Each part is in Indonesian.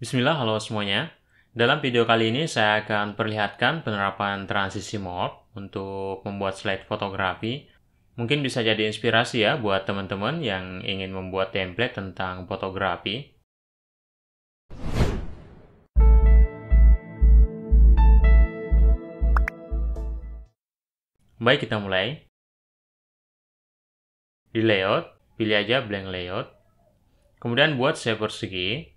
Bismillah, halo semuanya. Dalam video kali ini saya akan perlihatkan penerapan transisi mode untuk membuat slide fotografi. Mungkin bisa jadi inspirasi ya buat teman-teman yang ingin membuat template tentang fotografi. Baik, kita mulai. Di layout, pilih aja blank layout. Kemudian buat shape persegi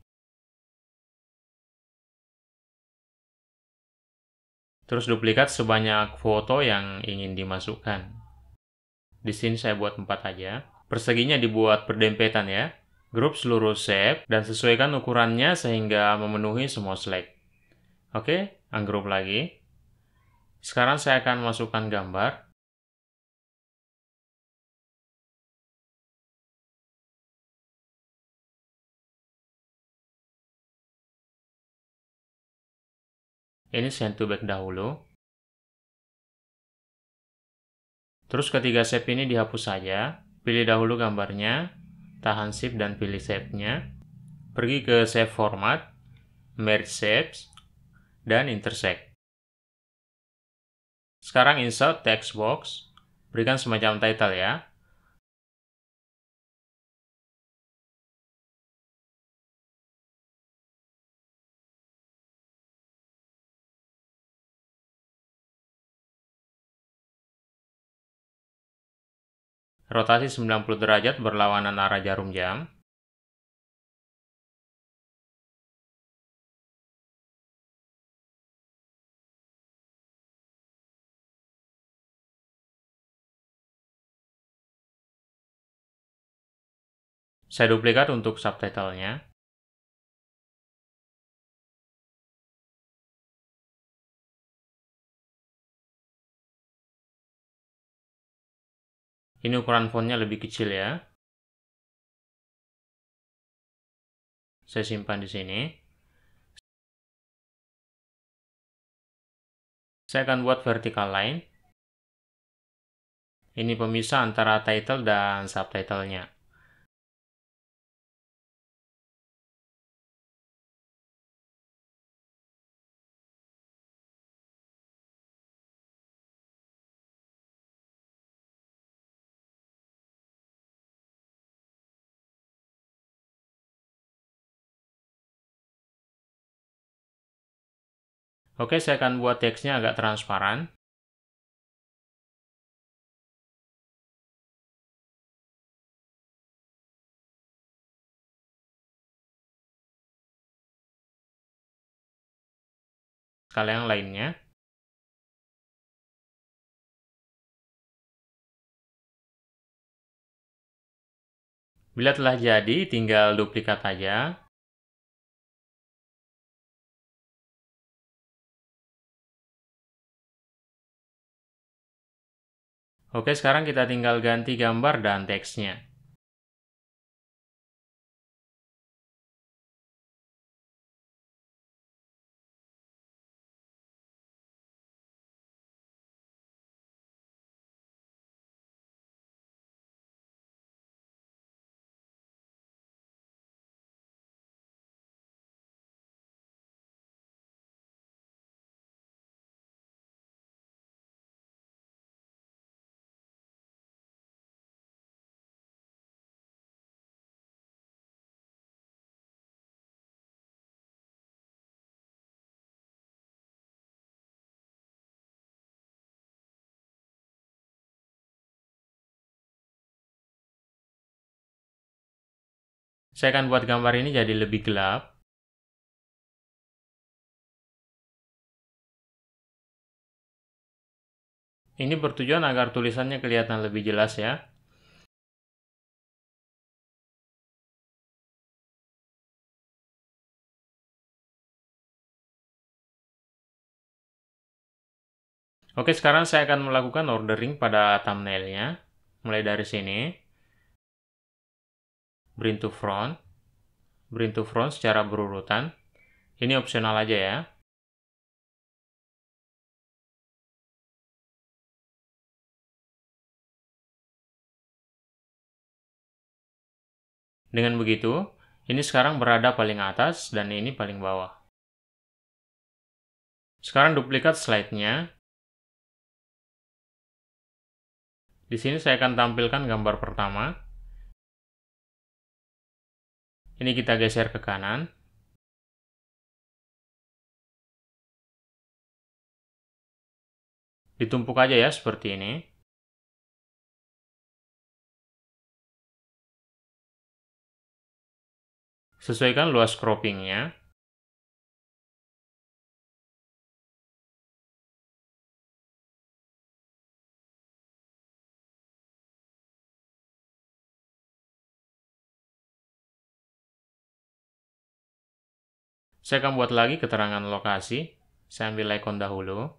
Terus duplikat sebanyak foto yang ingin dimasukkan. Di sini saya buat 4 aja. Perseginya dibuat berdempetan ya. Grup seluruh shape dan sesuaikan ukurannya sehingga memenuhi semua slide. Oke, anggrup lagi. Sekarang saya akan masukkan gambar. Ini send to back dahulu. Terus ketiga shape ini dihapus saja. Pilih dahulu gambarnya, tahan shift dan pilih shape-nya. Pergi ke shape format, merge shapes, dan intersect. Sekarang insert text box, berikan semacam title ya. rotasi 90 derajat berlawanan arah jarum jam, Saya duplikat untuk subtitlenya. Ini ukuran fontnya lebih kecil ya. Saya simpan di sini. Saya akan buat vertical line. Ini pemisah antara title dan subtitlenya. Oke, saya akan buat teksnya agak transparan. Kalian yang lainnya. Bila telah jadi, tinggal duplikat aja. Oke, sekarang kita tinggal ganti gambar dan teksnya. saya akan buat gambar ini jadi lebih gelap Ini bertujuan agar tulisannya kelihatan lebih jelas ya. Oke, sekarang saya akan melakukan ordering pada thumbnailnya. Mulai dari sini bring to front, bring to front secara berurutan. Ini opsional aja ya. Dengan begitu, ini sekarang berada paling atas dan ini paling bawah. Sekarang duplikat slide-nya. Di sini saya akan tampilkan gambar pertama. Ini kita geser ke kanan. Ditumpuk aja ya seperti ini. Sesuaikan luas croppingnya. Saya akan buat lagi keterangan lokasi. Saya ambil icon dahulu.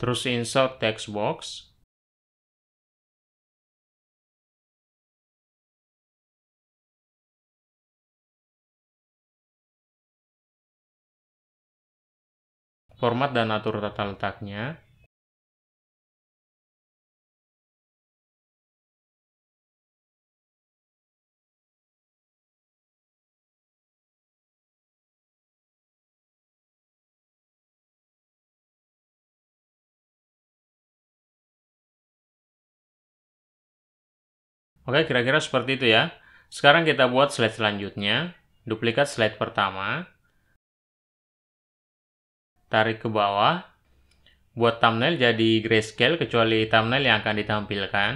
terus insert text box format dan atur tata letaknya, Oke, kira-kira seperti itu ya. Sekarang kita buat slide selanjutnya. Duplikat slide pertama tarik ke bawah, buat thumbnail jadi grayscale kecuali thumbnail yang akan ditampilkan.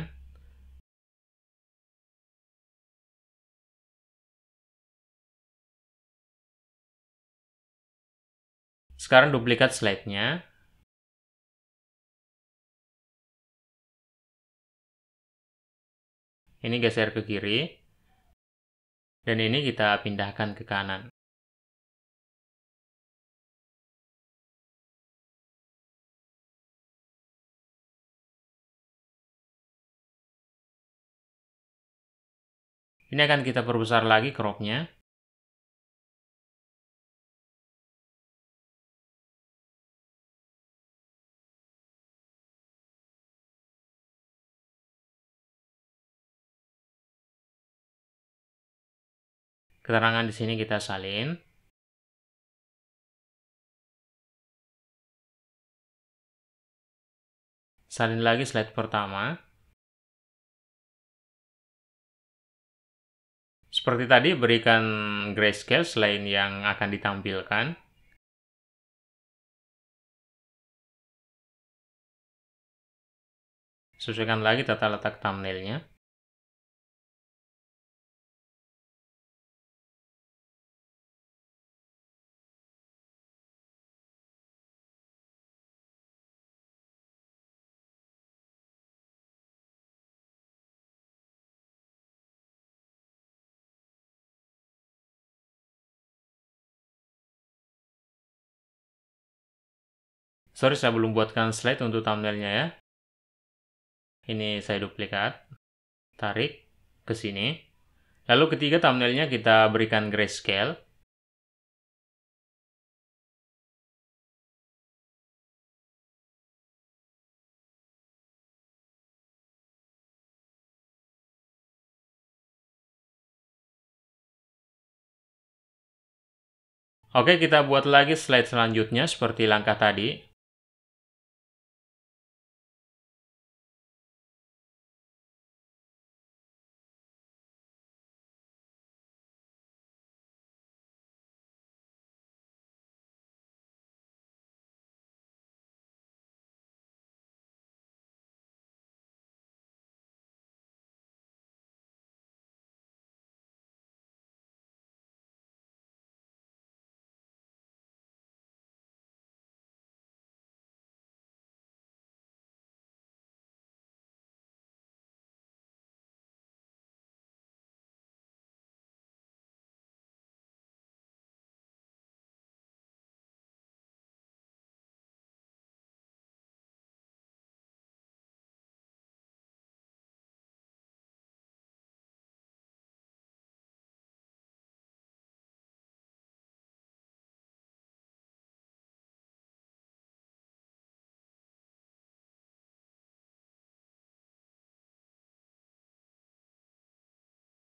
Sekarang duplikat slide-nya. Ini geser ke kiri. Dan ini kita pindahkan ke kanan. Ini akan kita perbesar lagi cropnya. Keterangan di sini kita salin. Salin lagi slide pertama. Seperti tadi, berikan grayscale selain yang akan ditampilkan. Sesuaikan lagi tata letak thumbnailnya. Sorry, saya belum buatkan slide untuk thumbnailnya ya. Ini saya duplikat. Tarik ke sini. Lalu ketiga thumbnailnya kita berikan grayscale. Oke, kita buat lagi slide selanjutnya seperti langkah tadi.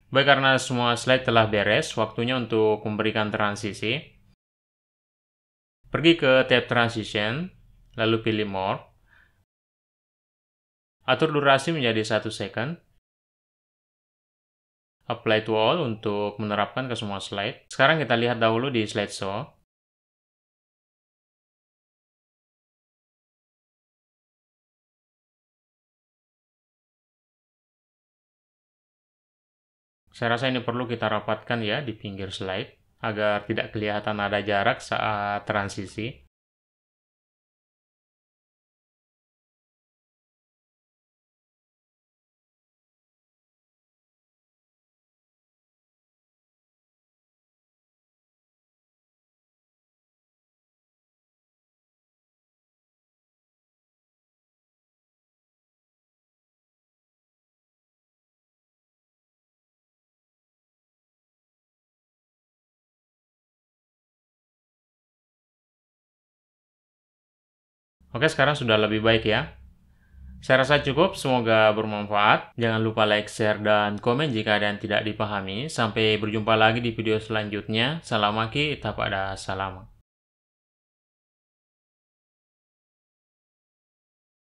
Baik, karena semua slide telah beres, waktunya untuk memberikan transisi. Pergi ke tab Transition, lalu pilih More. Atur durasi menjadi 1 second. Apply to all untuk menerapkan ke semua slide. Sekarang kita lihat dahulu di slide show. Saya rasa ini perlu kita rapatkan ya di pinggir slide agar tidak kelihatan ada jarak saat transisi. Oke, sekarang sudah lebih baik ya. Saya rasa cukup, semoga bermanfaat. Jangan lupa like, share, dan komen jika ada yang tidak dipahami. Sampai berjumpa lagi di video selanjutnya. Salam aki, tak ada salam.